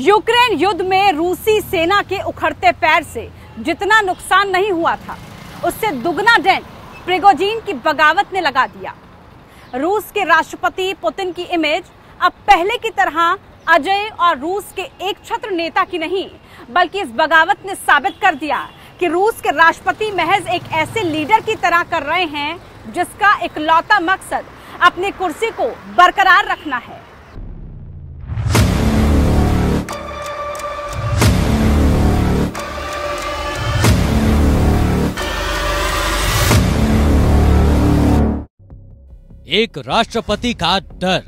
Ukraine युद्ध में रूसी सेना के उखड़ते पैर से जितना नुकसान नहीं हुआ था उससे दुगना डैन प्रिगोजीन की बगावत ने लगा दिया रूस के राष्ट्रपति पुतिन की इमेज अब पहले की तरह अजय और रूस के एक छत्र नेता की नहीं बल्कि इस बगावत ने साबित कर दिया कि रूस के राष्ट्रपति महज एक ऐसे लीडर की तरह कर रहे हैं जिसका इकलौता मकसद अपनी कुर्सी को बरकरार रखना है एक राष्ट्रपति का डर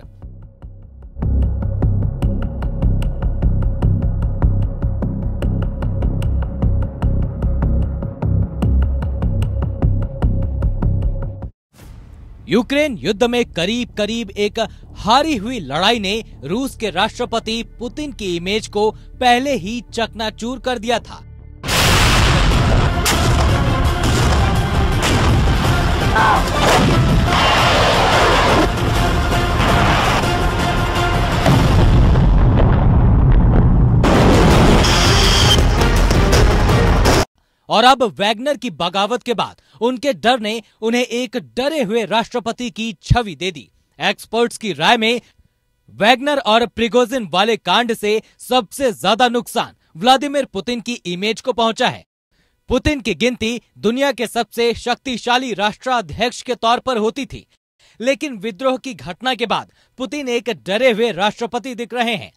यूक्रेन युद्ध में करीब करीब एक हारी हुई लड़ाई ने रूस के राष्ट्रपति पुतिन की इमेज को पहले ही चकनाचूर कर दिया था आ! और अब वैगनर की बगावत के बाद उनके डर ने उन्हें एक डरे हुए राष्ट्रपति की छवि दे दी एक्सपर्ट्स की राय में वैगनर और प्रिगोजिन वाले कांड से सबसे ज्यादा नुकसान व्लादिमीर पुतिन की इमेज को पहुंचा है पुतिन की गिनती दुनिया के सबसे शक्तिशाली राष्ट्राध्यक्ष के तौर पर होती थी लेकिन विद्रोह की घटना के बाद पुतिन एक डरे हुए राष्ट्रपति दिख रहे हैं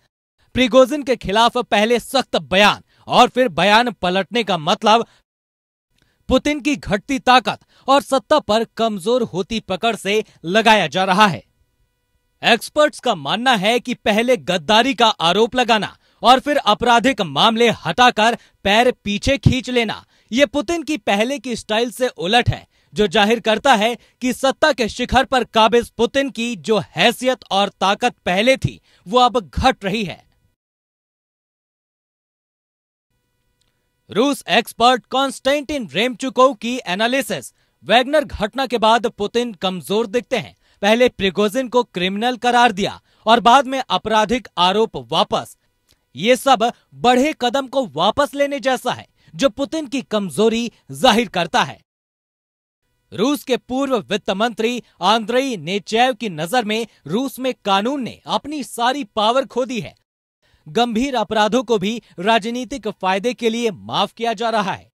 प्रिगोजिन के खिलाफ पहले सख्त बयान और फिर बयान पलटने का मतलब पुतिन की घटती ताकत और सत्ता पर कमजोर होती पकड़ से लगाया जा रहा है एक्सपर्ट्स का मानना है कि पहले गद्दारी का आरोप लगाना और फिर आपराधिक मामले हटाकर पैर पीछे खींच लेना ये पुतिन की पहले की स्टाइल से उलट है जो जाहिर करता है कि सत्ता के शिखर पर काबिज पुतिन की जो हैसियत और ताकत पहले थी वो अब घट रही है रूस एक्सपर्ट कॉन्स्टेंटिन रेमचुकोव की एनालिसिस वैगनर घटना के बाद पुतिन कमजोर दिखते हैं पहले प्रिगोजिन को क्रिमिनल करार दिया और बाद में आपराधिक आरोप वापस ये सब बढ़े कदम को वापस लेने जैसा है जो पुतिन की कमजोरी जाहिर करता है रूस के पूर्व वित्त मंत्री आंद्रई नेचेव की नजर में रूस में कानून ने अपनी सारी पावर खो दी है गंभीर अपराधों को भी राजनीतिक फायदे के लिए माफ किया जा रहा है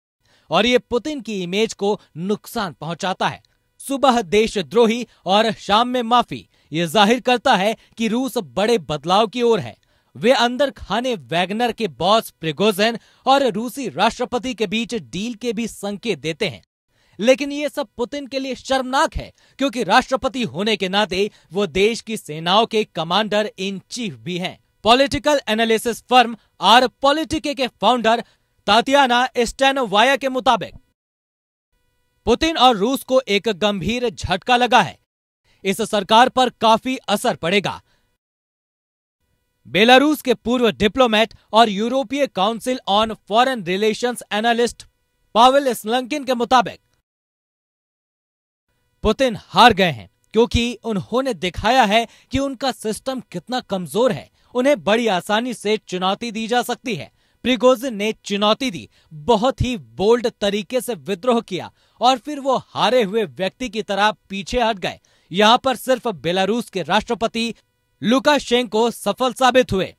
और ये पुतिन की इमेज को नुकसान पहुंचाता है सुबह देशद्रोही और शाम में माफी ये जाहिर करता है कि रूस बड़े बदलाव की ओर है वे अंदर खाने वैगनर के बॉस प्रिगोजन और रूसी राष्ट्रपति के बीच डील के भी संकेत देते हैं लेकिन ये सब पुतिन के लिए शर्मनाक है क्योंकि राष्ट्रपति होने के नाते वो देश की सेनाओं के कमांडर इन चीफ भी हैं political analysis firm R politik के फाउंडर तातियाना स्टेनवाया के मुताबिक पुतिन और रूस को एक गंभीर झटका लगा है इस सरकार पर काफी असर पड़ेगा बेलारूस के पूर्व डिप्लोमेट और यूरोपीय council on foreign relations analyst Pavel Slunkin के मुताबिक पुतिन हार गए हैं क्योंकि उन्होंने दिखाया है कि उनका सिस्टम कितना कमजोर है उन्हें बड़ी आसानी से चुनौती दी जा सकती है प्रिगोजिन ने चुनौती दी बहुत ही बोल्ड तरीके से विद्रोह किया और फिर वो हारे हुए व्यक्ति की तरह पीछे हट गए यहाँ पर सिर्फ बेलारूस के राष्ट्रपति को सफल साबित हुए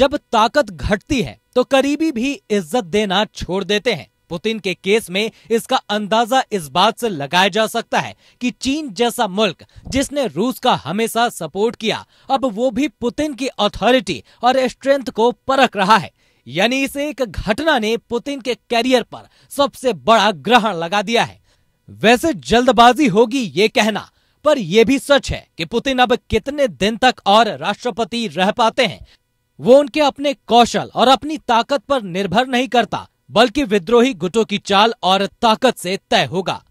जब ताकत घटती है तो करीबी भी इज्जत देना छोड़ देते हैं पुतिन के केस में इसका अंदाजा इस बात से लगाया जा सकता है कि चीन जैसा मुल्क जिसने रूस का हमेशा सपोर्ट किया अब वो भी पुतिन की अथॉरिटी और स्ट्रेंथ को परख रहा है यानी इस एक घटना ने पुतिन के कैरियर पर सबसे बड़ा ग्रहण लगा दिया है वैसे जल्दबाजी होगी ये कहना पर यह भी सच है कि पुतिन अब कितने दिन तक और राष्ट्रपति रह पाते हैं वो उनके अपने कौशल और अपनी ताकत पर निर्भर नहीं करता बल्कि विद्रोही गुटों की चाल और ताकत से तय होगा